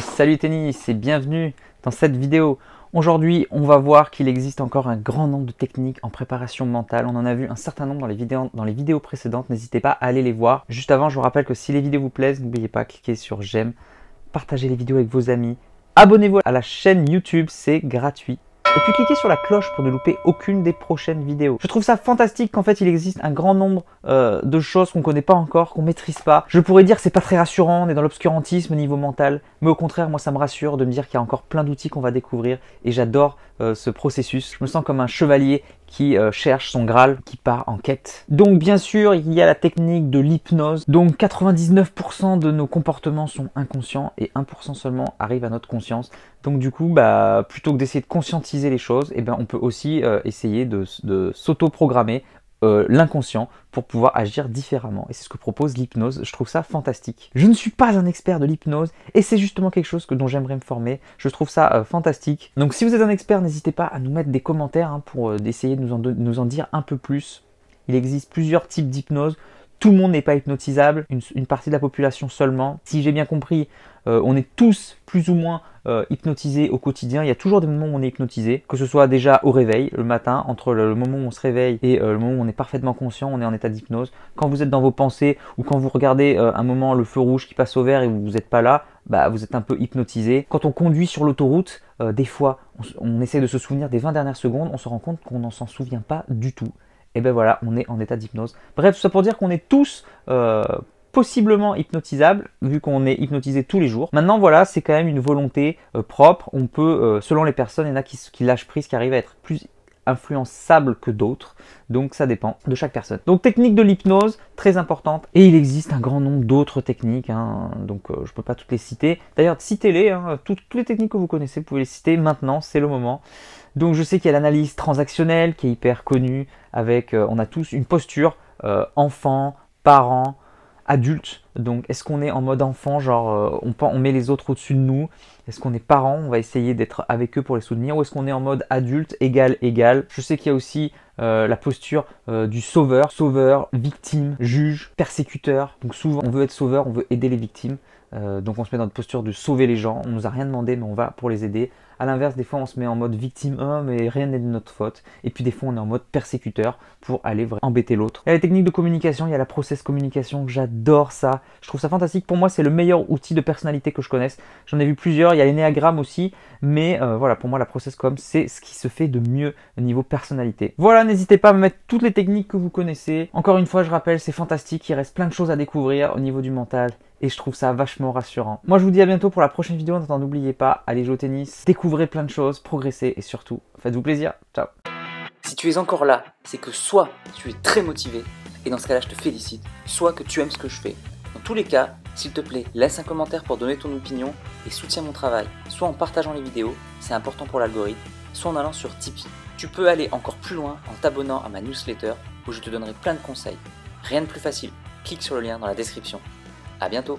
salut tennis c'est bienvenue dans cette vidéo. Aujourd'hui, on va voir qu'il existe encore un grand nombre de techniques en préparation mentale. On en a vu un certain nombre dans les vidéos, précédentes. N'hésitez pas à aller les voir. Juste avant, je vous rappelle que si les vidéos vous plaisent, n'oubliez pas de cliquer sur j'aime, partager les vidéos avec vos amis, abonnez-vous à la chaîne YouTube, c'est gratuit et puis cliquez sur la cloche pour ne louper aucune des prochaines vidéos. Je trouve ça fantastique qu'en fait il existe un grand nombre euh, de choses qu'on ne connaît pas encore, qu'on maîtrise pas. Je pourrais dire que c'est pas très rassurant, on est dans l'obscurantisme au niveau mental, mais au contraire, moi, ça me rassure de me dire qu'il y a encore plein d'outils qu'on va découvrir et j'adore euh, ce processus. Je me sens comme un chevalier qui euh, cherche son Graal, qui part en quête. Donc bien sûr, il y a la technique de l'hypnose. Donc 99% de nos comportements sont inconscients et 1% seulement arrive à notre conscience. Donc du coup, bah, plutôt que d'essayer de conscientiser les choses, eh ben, on peut aussi euh, essayer de, de s'auto-programmer euh, l'inconscient pour pouvoir agir différemment. Et c'est ce que propose l'hypnose. Je trouve ça fantastique. Je ne suis pas un expert de l'hypnose et c'est justement quelque chose que, dont j'aimerais me former. Je trouve ça euh, fantastique. Donc si vous êtes un expert, n'hésitez pas à nous mettre des commentaires hein, pour euh, d'essayer essayer nous en, de, nous en dire un peu plus. Il existe plusieurs types d'hypnose tout le monde n'est pas hypnotisable, une, partie de la population seulement. Si j'ai bien compris, euh, on est tous plus ou moins euh, hypnotisés au quotidien. Il y a toujours des moments où on est hypnotisé, que ce soit déjà au réveil, le matin, entre le, moment où on se réveille et euh, le moment où on est parfaitement conscient, on est en état d'hypnose. Quand vous êtes dans vos pensées ou quand vous regardez un moment le feu rouge qui passe au vert et vous n'êtes pas là, bah, vous êtes un peu hypnotisé. Quand on conduit sur l'autoroute, des fois, on, on essaie de se souvenir des 20 dernières secondes, on se rend compte qu'on n'en s'en souvient pas du tout et ben voilà, on est en état d'hypnose. Bref, tout ça pour dire qu'on est tous euh, possiblement hypnotisables, vu qu'on est hypnotisé tous les jours. Maintenant, voilà, c'est quand même une volonté euh, propre. On peut, euh, selon les personnes, il y en a qui, qui lâchent prise, qui arrivent à être plus influençable que d'autres. Donc ça dépend de chaque personne. Donc technique de l'hypnose, très importante. Et il existe un grand nombre d'autres techniques, hein. donc euh, je ne peux pas toutes les citer. D'ailleurs, citez-les, hein. toutes, les techniques que vous connaissez, vous pouvez les citer maintenant, c'est le moment. Donc je sais qu'il y a l'analyse transactionnelle qui est hyper connue, avec euh, on a tous une posture euh, enfant, parent, adulte donc, est-ce qu'on est en mode enfant, genre euh, on, met les autres au-dessus de nous Est-ce qu'on est parents, on va essayer d'être avec eux pour les soutenir Ou est-ce qu'on est en mode adulte, égal, égal Je sais qu'il y a aussi euh, la posture euh, du sauveur, sauveur, victime, juge, persécuteur. Donc souvent, on veut être sauveur, on veut aider les victimes. donc on se met dans notre posture de sauver les gens. On nous a rien demandé, mais on va pour les aider. À l'inverse, des fois, on se met en mode victime, hein, mais rien n'est de notre faute. Et puis des fois, on est en mode persécuteur pour aller embêter l'autre. Il y a les techniques de communication, il y a la process communication, j'adore ça. Je trouve ça fantastique. Pour moi, c'est le meilleur outil de personnalité que je connaisse. J'en ai vu plusieurs. Il y a l'énéagramme aussi. Mais euh, voilà, pour moi, la process com c'est ce qui se fait de mieux au niveau personnalité. Voilà, n'hésitez pas à me mettre toutes les techniques que vous connaissez. Encore une fois, je rappelle, c'est fantastique. Il reste plein de choses à découvrir au niveau du mental et je trouve ça vachement rassurant. Moi je vous dis à bientôt pour la prochaine vidéo, en n'oubliez pas, allez jouer au tennis, découvrez plein de choses, progressez et surtout, faites-vous plaisir, ciao Si tu es encore là, c'est que soit tu es très motivé, et dans ce cas-là je te félicite, soit que tu aimes ce que je fais, dans tous les cas, s'il te plaît, laisse un commentaire pour donner ton opinion et soutiens mon travail, soit en partageant les vidéos, c'est important pour l'algorithme, soit en allant sur Tipeee. Tu peux aller encore plus loin en t'abonnant à ma newsletter où je te donnerai plein de conseils. Rien de plus facile, clique sur le lien dans la description. A bientôt